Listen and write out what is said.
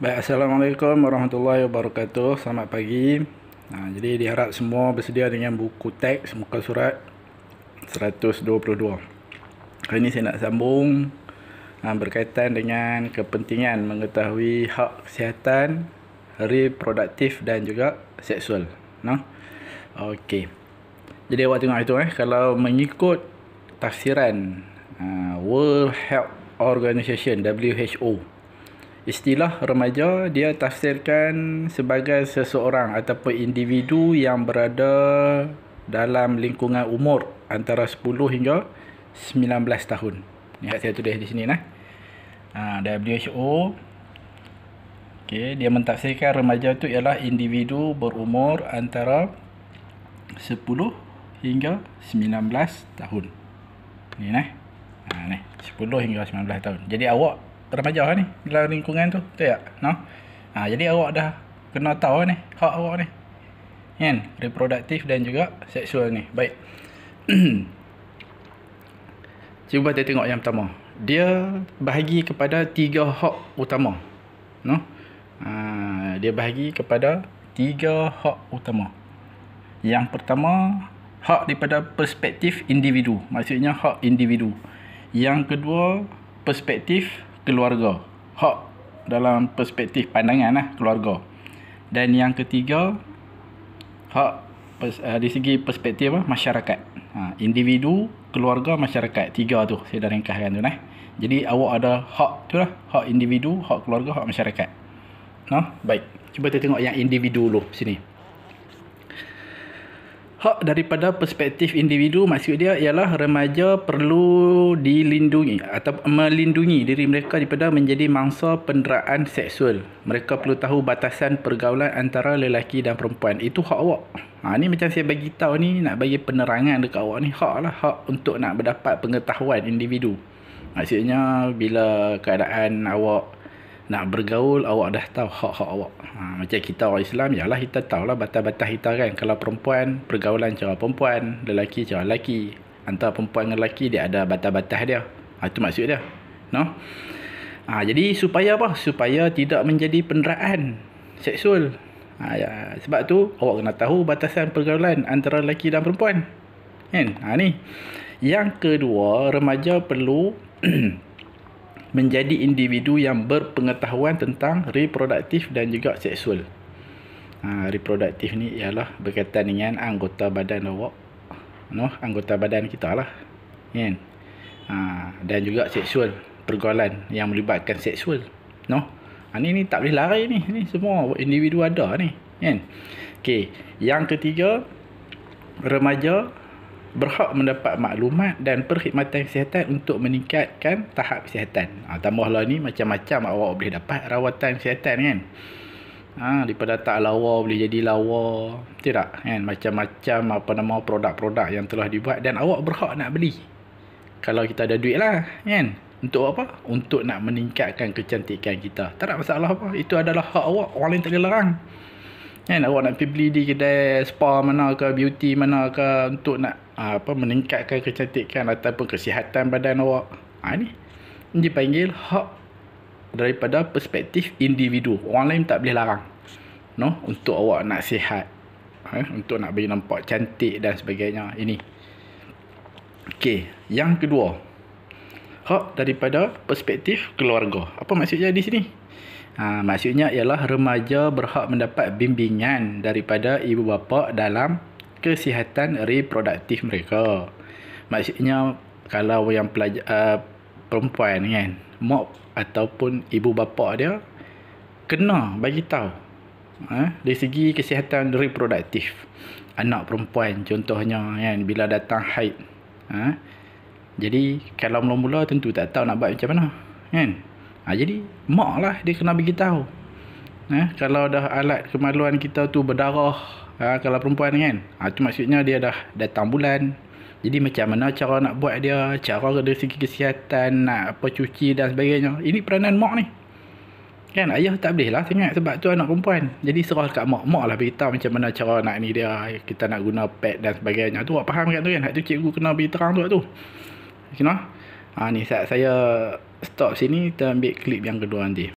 Baik, Assalamualaikum warahmatullahi wabarakatuh. Selamat pagi. Nah, ha, jadi diharap semua bersedia dengan buku teks muka surat 122. Kali ini saya nak sambung Nah, ha, berkaitan dengan kepentingan mengetahui hak kesihatan reproduktif dan juga seksual. No? okay. Jadi awak tengok itu eh. Kalau mengikut tafsiran ha, World Health Organization WHO istilah remaja dia tafsirkan sebagai seseorang ataupun individu yang berada dalam lingkungan umur antara 10 hingga 19 tahun. Lihat saya tulis di sini nah. Ha, WHO okay, dia mentafsirkan remaja tu ialah individu berumur antara 10 hingga 19 tahun. Ni nah. Ha, ni 10 hingga 19 tahun. Jadi awak remaja lah ni dalam lingkungan tu betul tak no ha, jadi awak dah kena tahu ni hak awak ni kan reproduktif dan juga seksual ni baik cuba kita tengok yang pertama dia bahagi kepada tiga hak utama no ha, dia bahagi kepada tiga hak utama yang pertama hak daripada perspektif individu maksudnya hak individu yang kedua perspektif keluarga. Hak dalam perspektif pandangan lah keluarga. Dan yang ketiga, hak pers, uh, eh, di segi perspektif lah, masyarakat. Ha, individu, keluarga, masyarakat. Tiga tu saya dah ringkaskan tu lah. Jadi awak ada hak tu lah. Hak individu, hak keluarga, hak masyarakat. No? Baik. Cuba kita tengok yang individu dulu sini hak daripada perspektif individu maksud dia ialah remaja perlu dilindungi atau melindungi diri mereka daripada menjadi mangsa penderaan seksual. Mereka perlu tahu batasan pergaulan antara lelaki dan perempuan. Itu hak awak. Ha, ni macam saya bagi tahu ni nak bagi penerangan dekat awak ni hak lah hak untuk nak berdapat pengetahuan individu. Maksudnya bila keadaan awak nak bergaul awak dah tahu hak-hak awak ha, macam kita orang Islam ialah kita tahu lah batas-batas kita kan kalau perempuan pergaulan cara perempuan lelaki cara lelaki antara perempuan dengan lelaki dia ada batas-batas dia ha, itu maksud dia no? ha, jadi supaya apa supaya tidak menjadi penderaan seksual ha, ya, sebab tu awak kena tahu batasan pergaulan antara lelaki dan perempuan kan ha, ni yang kedua remaja perlu menjadi individu yang berpengetahuan tentang reproduktif dan juga seksual. Ha, reproduktif ni ialah berkaitan dengan anggota badan awak. No, anggota badan kita lah. Kan? Ha, dan juga seksual. Pergaulan yang melibatkan seksual. No? Ha, ni, ni tak boleh lari ni. Ni semua individu ada ni. Kan? Okay. Yang ketiga, remaja berhak mendapat maklumat dan perkhidmatan kesihatan untuk meningkatkan tahap kesihatan. Ha, tambahlah ni macam-macam awak boleh dapat rawatan kesihatan kan. Ha, daripada tak lawa boleh jadi lawa. Tidak kan? Macam-macam apa nama produk-produk yang telah dibuat dan awak berhak nak beli. Kalau kita ada duit lah kan. Untuk apa? Untuk nak meningkatkan kecantikan kita. Tak ada masalah apa. Itu adalah hak awak. Orang lain tak boleh larang. Kan? Awak nak pergi beli di kedai spa mana ke, beauty mana ke untuk nak apa meningkatkan kecantikan ataupun kesihatan badan awak. Ha ni. Ini dipanggil hak daripada perspektif individu. Orang lain tak boleh larang. No, untuk awak nak sihat. Ha? untuk nak bagi nampak cantik dan sebagainya ini. Okey, yang kedua. Hak daripada perspektif keluarga. Apa maksudnya di sini? Ha, maksudnya ialah remaja berhak mendapat bimbingan daripada ibu bapa dalam kesihatan reproduktif mereka. Maksudnya kalau yang pelajar uh, perempuan kan, mak ataupun ibu bapa dia kena bagi tahu eh, dari segi kesihatan reproduktif anak perempuan contohnya kan bila datang haid eh, jadi kalau mula-mula tentu tak tahu nak buat macam mana kan ha, jadi mak lah dia kena bagi tahu eh, kalau dah alat kemaluan kita tu berdarah ha, kalau perempuan kan ha, tu maksudnya dia dah datang bulan jadi macam mana cara nak buat dia cara dari segi kesihatan nak apa cuci dan sebagainya ini peranan mak ni kan ayah tak boleh lah sangat sebab tu anak perempuan jadi serah kat mak mak lah beritahu macam mana cara nak ni dia kita nak guna pad dan sebagainya tu awak faham kan tu kan tu cikgu kena beri terang tu tu kena ha, ni saat saya stop sini kita ambil klip yang kedua nanti